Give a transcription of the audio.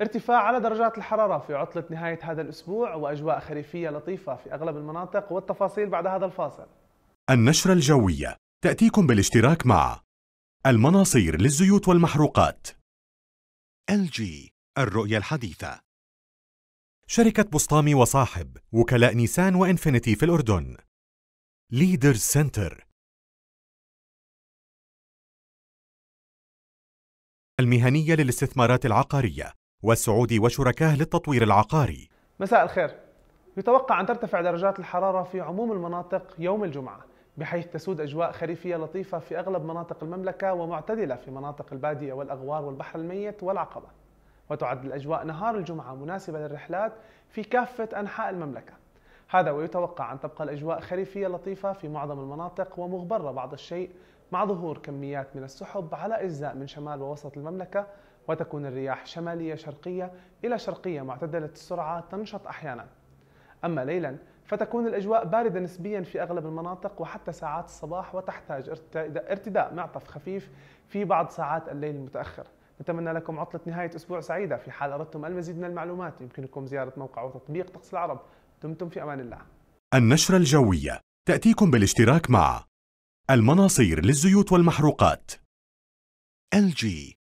ارتفاع على درجات الحرارة في عطلة نهاية هذا الأسبوع وأجواء خريفية لطيفة في أغلب المناطق والتفاصيل بعد هذا الفاصل النشرة الجوية تأتيكم بالاشتراك مع المناصير للزيوت والمحروقات LG الرؤية الحديثة شركة بسطامي وصاحب وكلاء نيسان وإنفينيتي في الأردن ليدر سنتر المهنية للاستثمارات العقارية والسعودي وشركاه للتطوير العقاري مساء الخير يتوقع أن ترتفع درجات الحرارة في عموم المناطق يوم الجمعة بحيث تسود أجواء خريفية لطيفة في أغلب مناطق المملكة ومعتدلة في مناطق البادية والأغوار والبحر الميت والعقبة وتعد الأجواء نهار الجمعة مناسبة للرحلات في كافة أنحاء المملكة هذا ويتوقع أن تبقى الأجواء خريفية لطيفة في معظم المناطق ومغبرة بعض الشيء مع ظهور كميات من السحب على أجزاء من شمال ووسط المملكة وتكون الرياح شمالية شرقية إلى شرقية معتدلة السرعة تنشط أحيانا أما ليلا فتكون الأجواء باردة نسبيا في أغلب المناطق وحتى ساعات الصباح وتحتاج ارتداء معطف خفيف في بعض ساعات الليل المتأخر نتمنى لكم عطلة نهاية أسبوع سعيدة في حال أردتم المزيد من المعلومات يمكنكم زيارة موقع وتطبيق طقس العرب دمتم في أمان الله النشرة الجوية تأتيكم بالاشتراك مع المناصير للزيوت والمحروقات LG